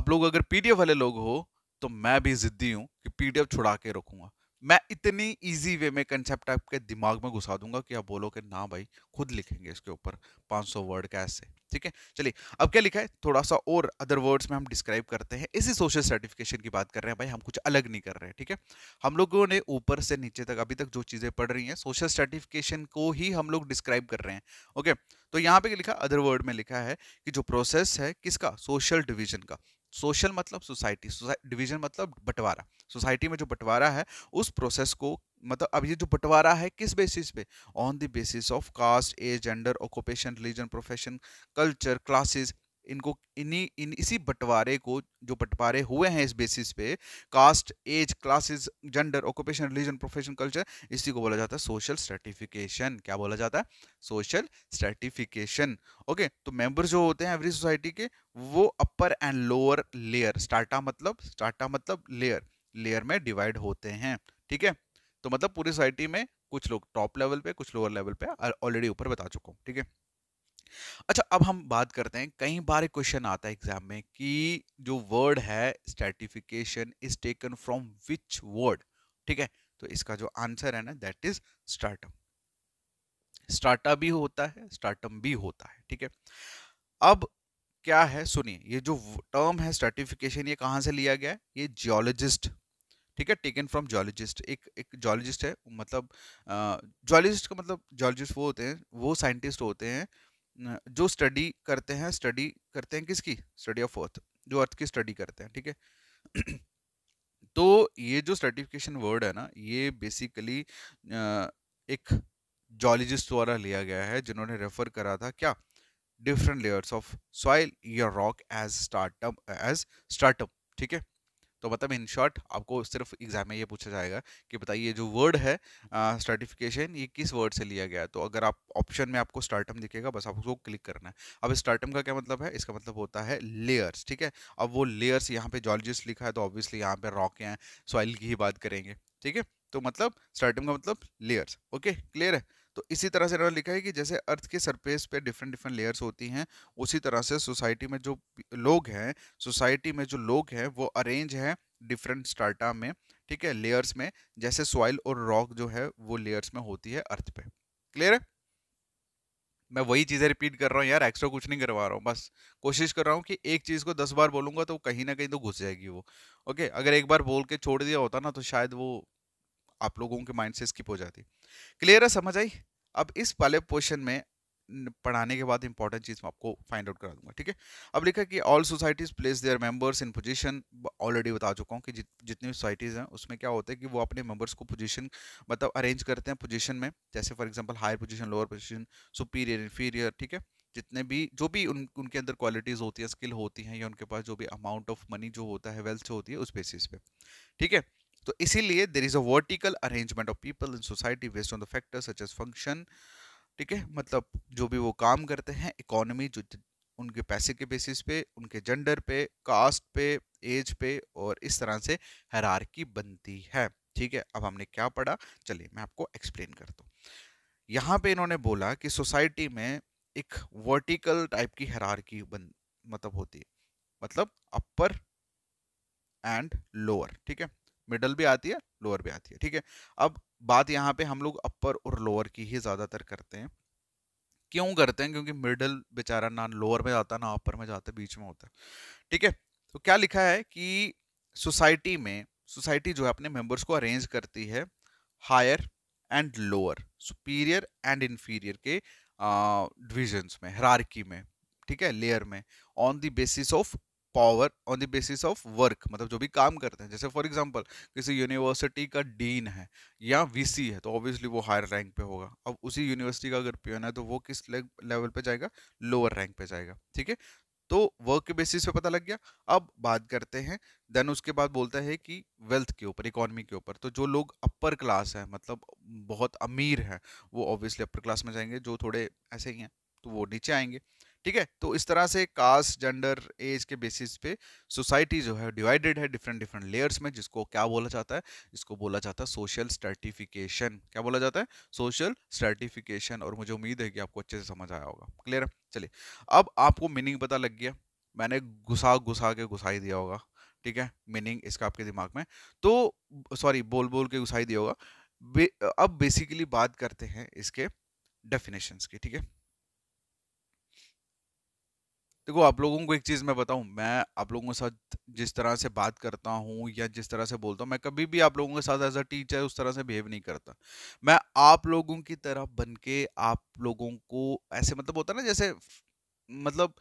आप लोग अगर पीडीएफ वाले लोग हो तो मैं भी ज़िद्दी हूँ कि पीडीएफ छुड़ा के रखूँगा मैं इतनी इजी वे में कंसेप्ट आपके दिमाग में घुसा दूंगा कि आप बोलो कि ना भाई खुद लिखेंगे इसके ऊपर 500 वर्ड का ऐसे ठीक है चलिए अब क्या लिखा है थोड़ा सा और अदर वर्ड्स में हम डिस्क्राइब करते हैं इसी सोशल सर्टिफिकेशन की बात कर रहे हैं भाई हम कुछ अलग नहीं कर रहे हैं ठीक है हम लोगों ने ऊपर से नीचे तक अभी तक जो चीज़ें पढ़ रही हैं सोशल सर्टिफिकेशन को ही हम लोग डिस्क्राइब कर रहे हैं ओके तो यहाँ पे लिखा अदर वर्ड में लिखा है कि जो प्रोसेस है किसका सोशल डिविजन का सोशल मतलब सोसाइटी डिवीजन मतलब बंटवारा सोसाइटी में जो बंटवारा है उस प्रोसेस को मतलब अब ये जो बंटवारा है किस बेसिस पे on the basis of caste age gender occupation religion profession culture classes इनको इन्हीं इन इसी बंटवारे को जो बंटवारे हुए हैं इस बेसिस पे caste age classes gender occupation religion profession culture इसी को बोला जाता है सोशल स्ट्रेटिफिकेशन क्या बोला जाता है सोशल स्ट्रेटिफिकेशन ओके तो मेंबर जो होते हैं एवरी सोसाइटी के वो upper and lower layer strata मतलब स्टार्टा मतलब लेयर लेयर में डिवाइड होते हैं ठीक है तो मतलब पूरी सोसाइटी में कुछ लोग टॉप लेवल पे कुछ लोअर लेवल पे ऑलरेडी ऊपर बता चुका हूँ ठीक है अच्छा अब हम बात करते हैं कई बार क्वेश्चन आता है एग्जाम में कि जो वर्ड है stratification is taken from which word ठीक है तो इसका जो आंसर है ना दैट इज स्टार्टअप स्टार्टअप भी होता है स्टार्टअप भी होता है ठीक है अब क्या है सुनिए ये जो टर्म है स्टर्टिफिकेशन ये कहाँ से लिया गया है ये जियोलॉजिस्ट ठीक है टेकन फ्रॉम जियोलॉजिस्ट एक एक जियोलॉजिस्ट है मतलब जियोलॉजिस्ट का मतलब जियोलॉजिस्ट वो होते हैं वो साइंटिस्ट होते हैं जो स्टडी करते हैं स्टडी करते हैं किसकी स्टडी ऑफ अर्थ जो अर्थ की स्टडी करते हैं ठीक है तो ये जो सर्टिफिकेशन वर्ड है ना ये बेसिकली एक जॉलोजिस्ट द्वारा लिया गया है जिन्होंने रेफर करा था क्या डिफरेंट लेयर्स ऑफ सॉइल या rock as startup as startup ठीक है तो मतलब इन शॉर्ट आपको सिर्फ एग्जाम में ये पूछा जाएगा कि बताइए जो वर्ड है सर्टिफिकेशन ये किस वर्ड से लिया गया है तो अगर आप ऑप्शन में आपको स्टार्टम दिखेगा बस आपको क्लिक करना है अब स्टार्टम का क्या मतलब है इसका मतलब होता है लेयर्स ठीक है अब वो लेयर्स यहाँ पे जॉलॉजिस्ट लिखा है तो ऑब्वियसली यहाँ पे रॉक हैं सॉइल की ही बात करेंगे ठीक है तो मतलब स्टार्टम का मतलब लेयर्स ओके क्लियर है तो इसी तरह से इन्होंने लिखा है कि जैसे अर्थ के सरफेस पे डिफरेंट डिफरेंट लेयर्स होती हैं उसी तरह से सोसाइटी में जो लोग हैं सोसाइटी में जो लोग हैं वो अरेंज हैं डिफरेंट स्टार्टा में ठीक है लेयर्स में जैसे सॉइल और रॉक जो है वो लेयर्स में होती है अर्थ पे क्लियर है मैं वही चीज़ें रिपीट कर रहा हूँ यार एक्स्ट्रा कुछ नहीं करवा रहा हूँ बस कोशिश कर रहा हूँ कि एक चीज़ को दस बार बोलूँगा तो कहीं ना कहीं तो घुस जाएगी वो ओके अगर एक बार बोल के छोड़ दिया होता ना तो शायद वो आप लोगों के माइंड से स्किप हो जाती क्लियर है समझ आई अब इस वाले पोर्शन में पढ़ाने के बाद इंपॉर्टेंट चीज मैं आपको फाइंड आउट करा दूंगा ठीक है अब लिखा कि all societies place their members in position already बता चुका हूँ कि जित, जितनी सोसाइटीज़ हैं उसमें क्या होता है कि वो अपने मेंबर्स को पोजीशन मतलब अरेंज करते हैं पोजीशन में जैसे for example higher position lower position superior inferior ठीक है जितने भी जो भी उन उनके अंदर क्वालिटीज़ होती है स्किल होती हैं या उनके पास जो भी अमाउंट ऑफ मनी जो होता है वेल्थ होती है उस बेसिस पे ठीक है तो इसीलिए there is a vertical arrangement of people in society based on the factor such as function ठीक है मतलब जो भी वो काम करते हैं इकोनॉमी जो उनके पैसे के बेसिस पे उनके जेंडर पे कास्ट पे एज पे और इस तरह से हरारकी बनती है ठीक है अब हमने क्या पढ़ा चलिए मैं आपको एक्सप्लेन कर हूँ यहाँ पे इन्होंने बोला कि सोसाइटी में एक वर्टिकल टाइप की हरारकी बन मतलब होती है मतलब अपर एंड लोअर ठीक है मिडल भी आती है लोअर भी आती है ठीक है अब बात यहाँ पे हम लोग अपर और लोअर की ही ज़्यादातर करते हैं क्यों करते हैं क्योंकि मिडल बेचारा ना लोअर में जाता ना अपर में जाता बीच में होता है ठीक है तो क्या लिखा है कि सोसाइटी में सोसाइटी जो है अपने मेंबर्स को अरेंज करती है higher and lower superior and inferior के डिविजन्स में हरारकी में ठीक है लेयर में on the basis of power on the basis of work मतलब जो भी काम करते हैं जैसे फॉर एग्जांपल किसी यूनिवर्सिटी का डीन है या वीसी है तो ऑब्वियसली वो हायर रैंक पे होगा अब उसी यूनिवर्सिटी का अगर पियन है तो वो किस लेवल पे जाएगा लोअर रैंक पे जाएगा ठीक है तो वर्क के बेसिस पे पता लग गया अब बात करते हैं देन उसके बाद बोलता है कि वेल्थ के ऊपर इकोनॉमी के ऊपर तो जो लोग अपर क्लास है मतलब बहुत अमीर है वो ऑब्वियसली अपर क्लास में जाएंगे जो थोड़े ऐसे ही हैं तो वो नीचे आएंगे ठीक है तो इस तरह से कास्ट जेंडर एज के बेसिस पे सोसाइटी जो है डिवाइडेड है डिफरेंट डिफरेंट लेयर्स में जिसको क्या बोला जाता है जिसको बोला जाता है सोशल स्टर्टिफिकेशन क्या बोला जाता है सोशल स्टर्टिफिकेशन और मुझे उम्मीद है कि आपको अच्छे से समझ आया होगा क्लियर चलिए अब आपको मीनिंग पता लग गया मैंने घुसा घुसा के घुसा ही दिया होगा ठीक है मीनिंग इसका आपके दिमाग में तो सॉरी बोल बोल के घुसा ही दिया होगा बे, अब बेसिकली बात करते हैं इसके डेफिनेशंस की ठीक है देखो आप लोगों को एक चीज़ मैं बताऊं मैं आप लोगों के साथ जिस तरह से बात करता हूं या जिस तरह से बोलता हूं मैं कभी भी आप लोगों के साथ एज अ टीचर उस तरह से बिहेव नहीं करता मैं आप लोगों की तरह बन के आप लोगों को ऐसे मतलब होता है ना जैसे मतलब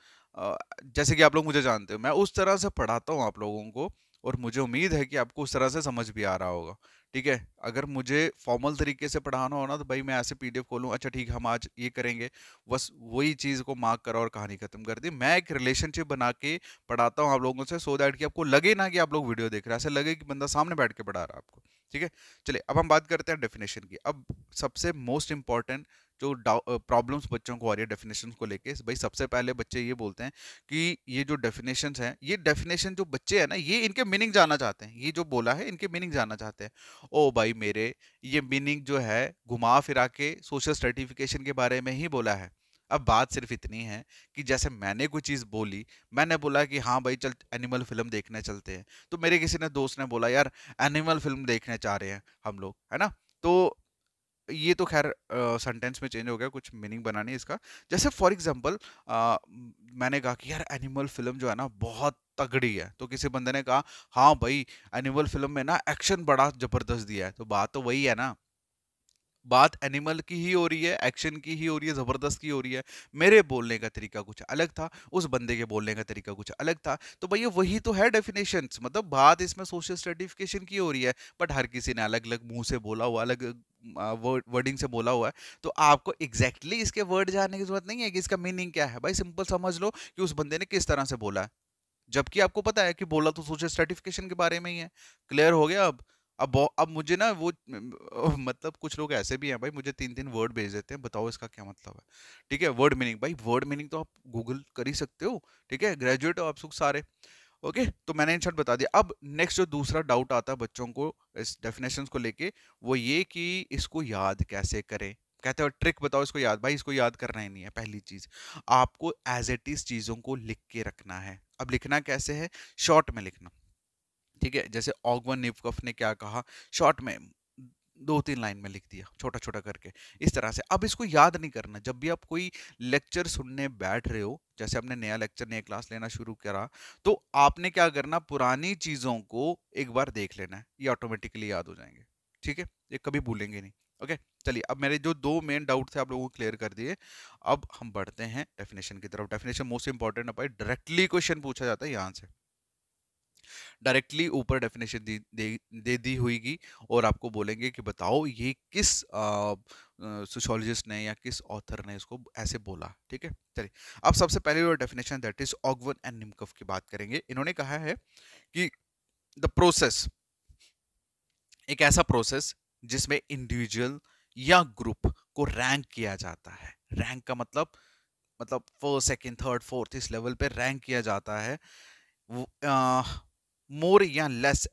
जैसे कि आप लोग मुझे जानते हो मैं उस तरह से पढ़ाता हूँ आप लोगों को और मुझे उम्मीद है कि आपको उस तरह से समझ भी आ रहा होगा ठीक है अगर मुझे फॉर्मल तरीके से पढ़ाना हो ना तो भाई मैं ऐसे पीडीएफ खोलूँ अच्छा ठीक हम आज ये करेंगे बस वही चीज़ को मार्क करो और कहानी खत्म कर दी मैं एक रिलेशनशिप बना के पढ़ाता हूँ आप लोगों से सो दैट कि आपको लगे ना कि आप लोग वीडियो देख रहे हैं ऐसे लगे कि बंदा सामने बैठ के पढ़ा रहा है आपको ठीक है चलिए अब हम बात करते हैं डेफिनेशन की अब सबसे मोस्ट इंपॉर्टेंट जो प्रॉब्लम्स बच्चों को आ रही है डेफिनेशन को लेके भाई सबसे पहले बच्चे ये बोलते हैं कि ये जो डेफिनेशन है ये डेफिनेशन जो बच्चे हैं ना ये इनके मीनिंग जानना चाहते हैं ये जो बोला है इनके मीनिंग जानना चाहते हैं ओ भाई मेरे ये मीनिंग जो है घुमा फिरा के सोशल सर्टिफिकेशन के बारे में ही बोला है अब बात सिर्फ इतनी है कि जैसे मैंने कोई चीज़ बोली मैंने बोला कि हाँ भाई चल एनिमल फिल्म देखने चलते हैं तो मेरे किसी ने दोस्त ने बोला यार एनिमल फिल्म देखने चाह रहे हैं हम लोग है ना तो ये तो खैर सेंटेंस में चेंज हो गया कुछ मीनिंग बनानी इसका जैसे फॉर एग्जांपल मैंने कहा कि यार एनिमल फिल्म जो है ना बहुत तगड़ी है तो किसी बंदे ने कहा हाँ भाई एनिमल फिल्म में ना एक्शन बड़ा जबरदस्त दिया है तो बात तो वही है ना बात एनिमल की ही हो रही है एक्शन की ही हो रही है ज़बरदस्त की हो रही है मेरे बोलने का तरीका कुछ अलग था उस बंदे के बोलने का तरीका कुछ अलग था तो भैया वही तो है डेफिनेशन मतलब बात इसमें सोशल स्टर्टिफिकेशन की हो रही है बट हर किसी ने अलग अलग मुंह से बोला हुआ अलग वर्डिंग से बोला हुआ है तो आपको एग्जैक्टली exactly इसके वर्ड जानने की जरूरत नहीं है कि इसका मीनिंग क्या है भाई सिंपल समझ लो कि उस बंदे ने किस तरह से बोला है जबकि आपको पता है कि बोला तो सोशल स्टर्टिफिकेशन के बारे में ही है क्लियर हो गया अब अब अब मुझे ना वो मतलब कुछ लोग ऐसे भी हैं भाई मुझे तीन तीन वर्ड भेज देते हैं बताओ इसका क्या मतलब है ठीक है वर्ड मीनिंग भाई वर्ड मीनिंग तो आप गूगल कर ही सकते हो ठीक है ग्रेजुएट हो आप सुख सारे ओके तो मैंने इन शॉर्ट बता दिया अब नेक्स्ट जो दूसरा डाउट आता है बच्चों को इस डेफिनेशन को लेके वो ये कि इसको याद कैसे करें कहते हो ट्रिक बताओ इसको याद भाई इसको याद करना ही नहीं है पहली चीज आपको एज इट इज चीज़ों को लिख के रखना है अब लिखना कैसे है शॉर्ट में लिखना ठीक है जैसे ऑगवन निवकफ ने क्या कहा शॉर्ट में दो तीन लाइन में लिख दिया छोटा छोटा करके इस तरह से अब इसको याद नहीं करना जब भी आप कोई लेक्चर सुनने बैठ रहे हो जैसे आपने नया लेक्चर नया क्लास लेना शुरू करा तो आपने क्या करना पुरानी चीज़ों को एक बार देख लेना है ये ऑटोमेटिकली याद हो जाएंगे ठीक है ये कभी भूलेंगे नहीं ओके चलिए अब मेरे जो दो मेन डाउट थे आप लोगों को क्लियर कर दिए अब हम बढ़ते हैं डेफिनेशन की तरफ डेफिनेशन मोस्ट इंपॉर्टेंट है भाई डायरेक्टली क्वेश्चन पूछा जाता है यहाँ से डायरेक्टली ऊपर डेफिनेशन दे, दी हुईगी और आपको बोलेंगे कि बताओ ये किस सोशोलॉजिस्ट ने या किस ऑथर ने इसको ऐसे बोला ठीक है चलिए अब सबसे पहले जो definition that is Ogburn and Nimkoff की बात करेंगे इन्होंने कहा है कि द प्रोसेस एक ऐसा प्रोसेस जिसमें इंडिविजुअल या ग्रुप को रैंक किया जाता है रैंक का मतलब मतलब फर्स्ट सेकंड थर्ड फोर्थ इस लेवल पे रैंक किया जाता है मोर या less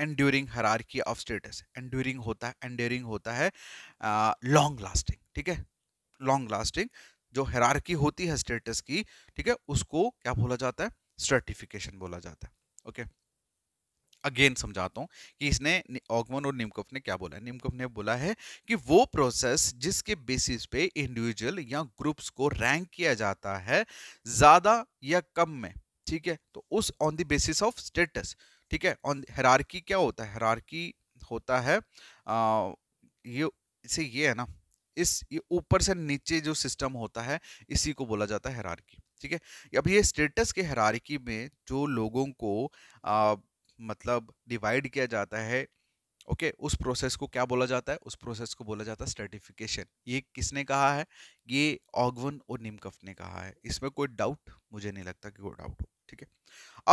enduring hierarchy of status enduring होता है एंड्यूरिंग होता है लॉन्ग लास्टिंग ठीक है लॉन्ग लास्टिंग जो हरारकी होती है स्टेटस की ठीक है उसको क्या बोला जाता है स्ट्रेटिफिकेशन बोला जाता है ओके अगेन समझाता हूँ कि इसने ऑगमन और निमकफ ने क्या बोला है निमकफ ने बोला है कि वो प्रोसेस जिसके बेसिस पे इंडिविजुअल या ग्रुप्स को रैंक किया जाता है ज़्यादा या कम में ठीक है तो उस on the basis of status ठीक है ऑन हरारकी क्या होता है हरारकी होता है आ, ये इसे ये है ना इस ये ऊपर से नीचे जो सिस्टम होता है इसी को बोला जाता है हरारकी ठीक है अब ये स्टेटस के हरारकी में जो लोगों को आ, मतलब डिवाइड किया जाता है ओके okay, उस प्रोसेस को क्या बोला जाता है उस प्रोसेस को बोला जाता है स्ट्रेटिफिकेशन ये किसने कहा है ये ऑगवन और निमकफ ने कहा है इसमें कोई डाउट मुझे नहीं लगता कि कोई डाउट हो ठीक है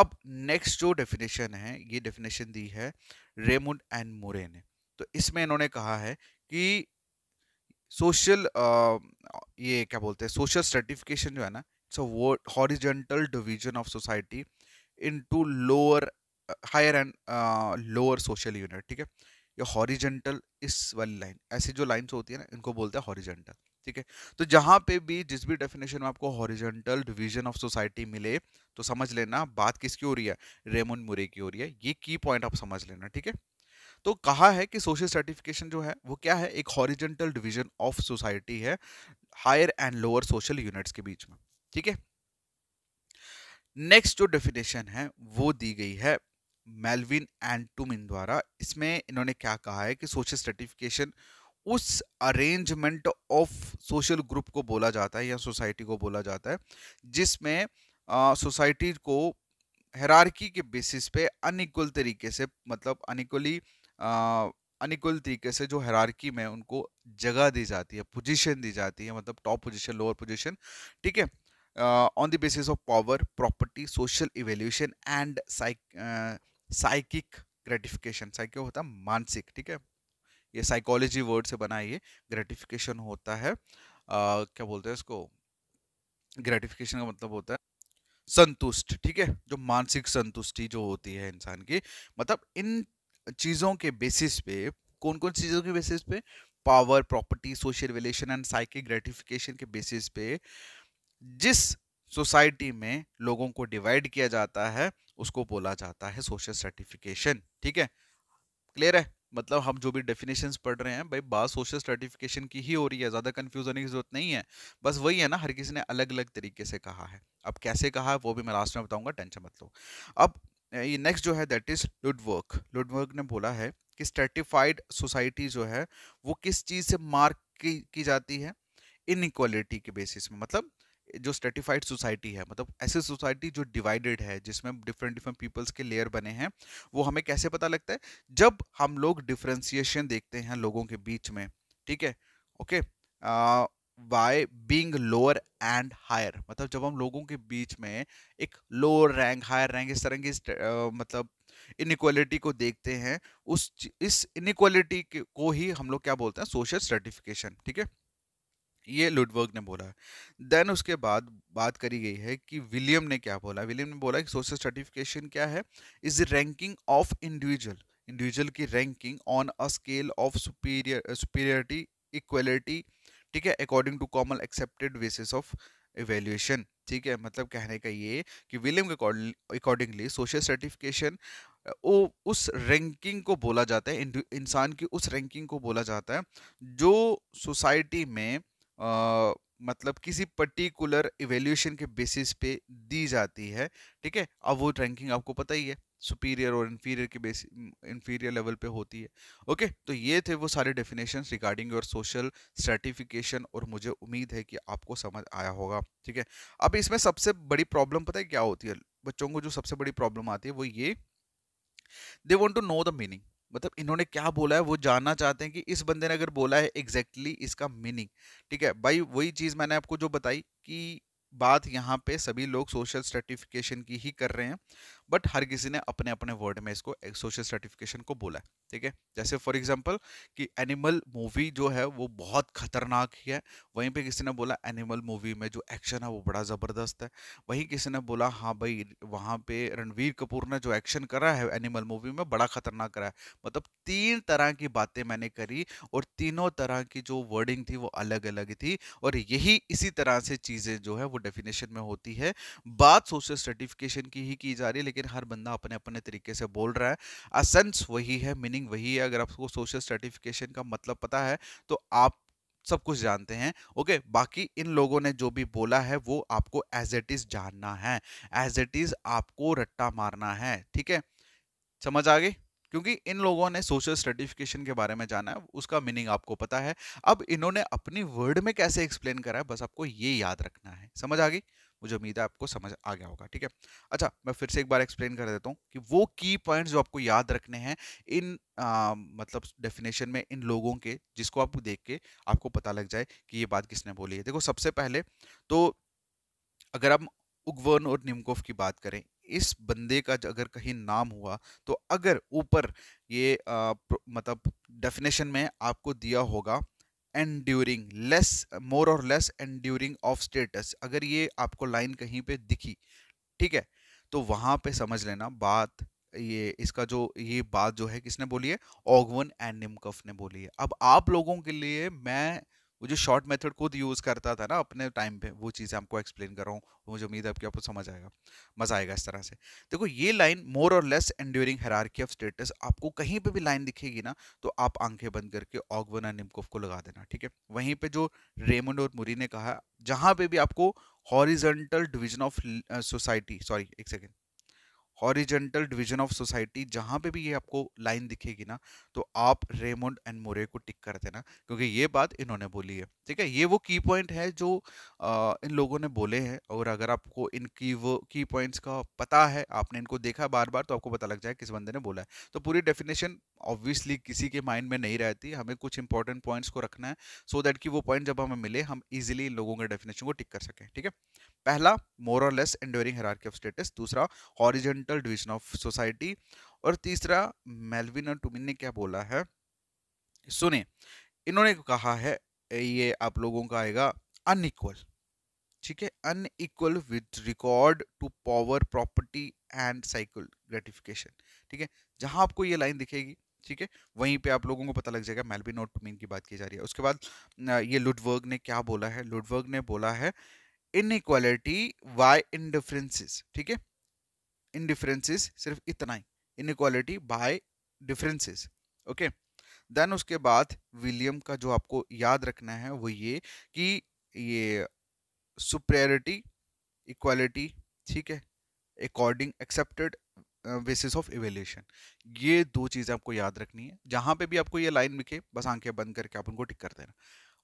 अब नेक्स्ट जो डेफिनेशन है ये डेफिनेशन दी है रेमुंड एंड मोरे ने तो इसमें इन्होंने कहा है कि सोशल ये क्या बोलते हैं सोशल स्ट्रेटिफिकेशन जो है ना it's a horizontal division of society in lower higher and lower social unit ठीक है ये हॉरिजेंटल इस वाली लाइन ऐसी जो लाइन्स होती है ना इनको बोलते हैं हॉरिजेंटल ठीक है तो जहाँ पे भी जिस भी डेफिनेशन में आपको हॉरिजेंटल डिवीजन ऑफ सोसाइटी मिले तो समझ लेना बात किसकी हो रही है रेमन मुरे की हो रही है ये की पॉइंट आप समझ लेना ठीक है तो कहा है कि सोशल सर्टिफिकेशन जो है वो क्या है एक हॉरिजेंटल डिवीजन ऑफ सोसाइटी है higher and lower social units के बीच में ठीक है नेक्स्ट जो डेफिनेशन है वो दी गई है मेलविन एंड टूमिन द्वारा इसमें इन्होंने क्या कहा है कि सोशल सर्टिफिकेशन उस अरेंजमेंट ऑफ सोशल ग्रुप को बोला जाता है या सोसाइटी को बोला जाता है जिसमें सोसाइटी को हरारकी के बेसिस पे अनिक्वल तरीके से मतलब अनइक्वली अनिक्वल तरीके से जो हरारकी में उनको जगह दी जाती है पोजीशन दी जाती है मतलब टॉप पोजीशन लोअर पोजीशन ठीक है on the basis of power property social evolution and psych psychic gratification psychic होता है मानसिक ठीक है ये साइकोलॉजी वर्ड से बना ये ग्रेटिफिकेशन होता है आ, क्या बोलते हैं इसको ग्रेटिफिकेशन का मतलब होता है संतुष्ट ठीक है जो मानसिक संतुष्टि जो होती है इंसान की मतलब इन चीज़ों के बेसिस पे कौन कौन चीज़ों के बेसिस पे power property social relation and psychic gratification के बेसिस पे जिस सोसाइटी में लोगों को डिवाइड किया जाता है उसको बोला जाता है सोशल सर्टिफिकेशन ठीक है क्लियर है मतलब हम जो भी डेफिनेशंस पढ़ रहे हैं भाई बात सोशल सर्टिफिकेशन की ही हो रही है ज़्यादा कन्फ्यूज होने की जरूरत नहीं है बस वही है ना हर किसी ने अलग अलग तरीके से कहा है अब कैसे कहा है वो भी मैं लास्ट में बताऊंगा टेंशन मत लो अब ये नेक्स्ट जो है दैट इज़ लुडवर्क लुडवर्क ने बोला है कि सर्टिफाइड सोसाइटी जो है वो किस चीज़ से मार्क की, की जाती है इनक्वालिटी के बेसिस में मतलब जो स्टेटिफाइड सोसाइटी है मतलब ऐसी सोसाइटी जो डिवाइडेड है जिसमें डिफरेंट डिफरेंट पीपल्स के लेयर बने हैं वो हमें कैसे पता लगता है जब हम लोग डिफ्रेंसीशन देखते हैं लोगों के बीच में ठीक है okay by being lower and higher मतलब जब हम लोगों के बीच में एक लोअर रैंक हायर रैंक इस तरह की uh, मतलब इनक्वालिटी को देखते हैं उस इस इनक्वालिटी को ही हम लोग क्या बोलते हैं सोशल सर्टिफिकेशन ठीक है ये लुडवर्ग ने बोला देन उसके बाद बात करी गई है कि विलियम ने क्या बोला विलियम ने बोला कि सोशल सर्टिफिकेशन क्या है is the ranking of individual individual की ranking on a scale of superior superiority equality ठीक है according to common accepted basis of evaluation ठीक है मतलब कहने का ये कि विलियम के अकॉर्डिंगली सोशल सर्टिफिकेशन वो उस रैंकिंग को बोला जाता है इंसान की उस रैंकिंग को बोला जाता है जो सोसाइटी में मतलब किसी पर्टिकुलर इवेल्यूशन के बेसिस पे दी जाती है ठीक है अब वो रैंकिंग आपको पता ही है सुपीरियर और इन्फीरियर के बेस इन्फीरियर लेवल पे होती है ओके तो ये थे वो सारे definition regarding your social certification और मुझे उम्मीद है कि आपको समझ आया होगा ठीक है अब इसमें सबसे बड़ी प्रॉब्लम पता है क्या होती है बच्चों को जो सबसे बड़ी प्रॉब्लम आती है वो ये they want to know the meaning मतलब इन्होंने क्या बोला है वो जानना चाहते हैं कि इस बंदे ने अगर बोला है एग्जैक्टली exactly इसका मीनिंग ठीक है भाई वही चीज़ मैंने आपको जो बताई कि बात यहाँ पे सभी लोग सोशल सर्टिफिकेशन की ही कर रहे हैं बट हर किसी ने अपने अपने वर्ड में इसको सोशल सर्टिफिकेशन को बोला है ठीक है जैसे फॉर एग्जाम्पल कि एनिमल मूवी जो है वो बहुत खतरनाक ही है वहीं पे किसी ने बोला एनिमल मूवी में जो एक्शन है वो बड़ा ज़बरदस्त है वहीं किसी ने बोला हाँ भाई वहाँ पे रणवीर कपूर ने जो एक्शन करा है एनिमल मूवी में बड़ा खतरनाक करा है मतलब तीन तरह की बातें मैंने करी और तीनों तरह की जो वर्डिंग थी वो अलग अलग थी और यही इसी तरह से चीज़ें जो है वो डेफिनेशन में होती है बात सोशल सर्टिफिकेशन की ही की जा रही है लेकिन लेकिन हर बंदा अपने अपने तरीके से बोल रहा है असेंस वही है मीनिंग वही है अगर आपको सोशल सर्टिफिकेशन का मतलब पता है तो आप सब कुछ जानते हैं ओके बाकी इन लोगों ने जो भी बोला है वो आपको एज इट इज जानना है एज इट इज आपको रट्टा मारना है ठीक है समझ आ गई क्योंकि इन लोगों ने सोशल सर्टिफिकेशन के बारे में जाना है उसका मीनिंग आपको पता है अब इन्होंने अपनी वर्ड में कैसे एक्सप्लेन करा है बस आपको ये याद रखना है समझ आ गई मुझे उम्मीद है आपको समझ आ गया होगा ठीक है अच्छा मैं फिर से एक बार एक्सप्लेन कर देता हूँ कि वो की पॉइंट्स जो आपको याद रखने हैं इन आ, मतलब डेफिनेशन में इन लोगों के जिसको आप देख के आपको पता लग जाए कि ये बात किसने बोली है देखो सबसे पहले तो अगर हम उगवर्न और निमकोफ की बात करें इस बंदे का अगर कहीं नाम हुआ तो अगर ऊपर ये आ, मतलब डेफिनेशन में आपको दिया होगा एंड्यूरिंग लेस मोर और लेस एंड्यूरिंग ऑफ स्टेटस अगर ये आपको लाइन कहीं पे दिखी ठीक है तो वहां पे समझ लेना बात ये इसका जो ये बात जो है किसने बोली है ऑगवन एंड निमकफ ने बोली है अब आप लोगों के लिए मैं वो जो शॉर्ट मेथड खुद यूज़ करता था ना अपने टाइम पे वो चीज़ें आपको एक्सप्लेन कर रहा हूँ तो मुझे उम्मीद है आपकी आपको समझ आएगा मज़ा आएगा इस तरह से देखो ये लाइन मोर और less enduring hierarchy of status आपको कहीं पे भी लाइन दिखेगी ना तो आप आंखें बंद करके ऑगवना निमकोव को लगा देना ठीक है वहीं पर जो रेमंड और मुरी ने कहा जहाँ पे भी आपको horizontal division of society sorry एक second horizontal division of society जहाँ पे भी ये आपको लाइन दिखेगी ना तो आप रेमोंड एंड मोरे को टिक कर देना क्योंकि ये बात इन्होंने बोली है ठीक है ये वो की पॉइंट है जो आ, इन लोगों ने बोले हैं और अगर आपको इनकी वो की पॉइंट्स का पता है आपने इनको देखा बार बार तो आपको पता लग जाए किस बंदे ने बोला है तो पूरी डेफिनेशन ऑब्वियसली किसी के माइंड में नहीं रहती हमें कुछ इंपॉर्टेंट पॉइंट्स को रखना है सो so दैट कि वो पॉइंट जब हमें मिले हम इजिली इन लोगों के डेफिनेशन को टिक कर सकें ठीक है पहला मोर और less enduring hierarchy of status दूसरा हॉरिजेंटल डिविजन ऑफ सोसाइटी और तीसरा मेलविन और टुमिन ने क्या बोला है सुने इन्होंने कहा है ये आप लोगों का आएगा अनइक्वल ठीक है unequal with regard to power property and psychic gratification ठीक है जहां आपको ये लाइन दिखेगी ठीक है वहीं पे आप लोगों को पता लग जाएगा मेलबी नोट टू मीन की बात की जा रही है उसके बाद ये लुडवर्ग ने क्या बोला है लुडवर्ग ने बोला है इनक्वालिटी बाय इनडिफरेंसेस ठीक है इनडिफरेंसेस सिर्फ इतना ही inequality by differences okay then उसके बाद विलियम का जो आपको याद रखना है वो ये कि ये सुप्रेरिटी इक्वालिटी ठीक है according accepted basis of evaluation ये दो चीज़ें आपको याद रखनी है जहाँ पे भी आपको ये लाइन लिखे बस आंखें बंद करके आप उनको टिक कर देना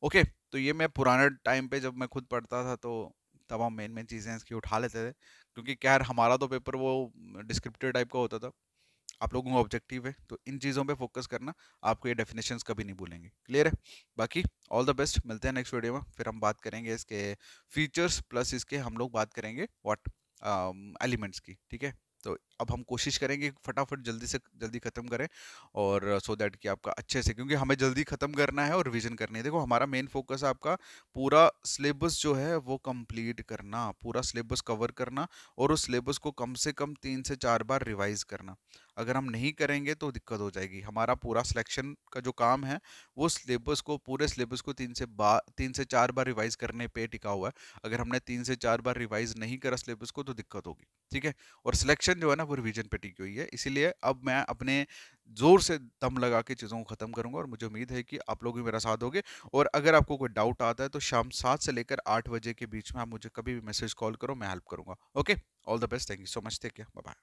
ओके तो ये मैं पुराने टाइम पे जब मैं खुद पढ़ता था तो तब हम मेन मेन चीज़ें इसकी उठा लेते थे क्योंकि क्या हमारा तो पेपर वो डिस्क्रिप्टिव टाइप का होता था आप लोगों का ऑब्जेक्टिव है तो इन चीज़ों पर फोकस करना आपको ये डेफिनेशन कभी नहीं भूलेंगे क्लियर है बाकी ऑल द बेस्ट मिलते हैं नेक्स्ट वीडियो में फिर हम बात करेंगे इसके फीचर्स प्लस इसके हम लोग बात करेंगे वॉट एलिमेंट्स um, की ठीक है तो अब हम कोशिश करेंगे फटाफट जल्दी से जल्दी ख़त्म करें और सो so दैट कि आपका अच्छे से क्योंकि हमें जल्दी ख़त्म करना है और रिविज़न करनी है देखो हमारा मेन फोकस है आपका पूरा सिलेबस जो है वो कंप्लीट करना पूरा सिलेबस कवर करना और उस सिलेबस को कम से कम तीन से चार बार रिवाइज़ करना अगर हम नहीं करेंगे तो दिक्कत हो जाएगी हमारा पूरा सिलेक्शन का जो काम है वो सिलेबस को पूरे सिलेबस को तीन से बा तीन से चार बार रिवाइज करने पे टिका हुआ है अगर हमने तीन से चार बार रिवाइज नहीं करा सिलेबस को तो दिक्कत होगी ठीक है और सिलेक्शन जो है ना वो रिविजन पर टिकी हुई है इसीलिए अब मैं अपने जोर से दम लगा के चीज़ों को ख़त्म करूँगा और मुझे उम्मीद है कि आप लोग भी मेरा साथ दोगे और अगर आपको कोई डाउट आता है तो शाम सात से लेकर आठ बजे के बीच में आप मुझे कभी भी मैसेज कॉल करो मैं हेल्प करूँगा okay all the best thank you so much थे क्या बाय